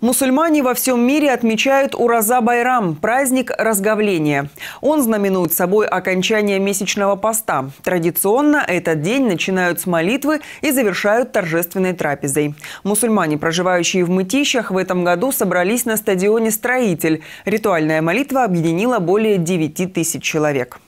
Мусульмане во всем мире отмечают Ураза Байрам – праздник разговления. Он знаменует собой окончание месячного поста. Традиционно этот день начинают с молитвы и завершают торжественной трапезой. Мусульмане, проживающие в Мытищах, в этом году собрались на стадионе «Строитель». Ритуальная молитва объединила более 9 тысяч человек.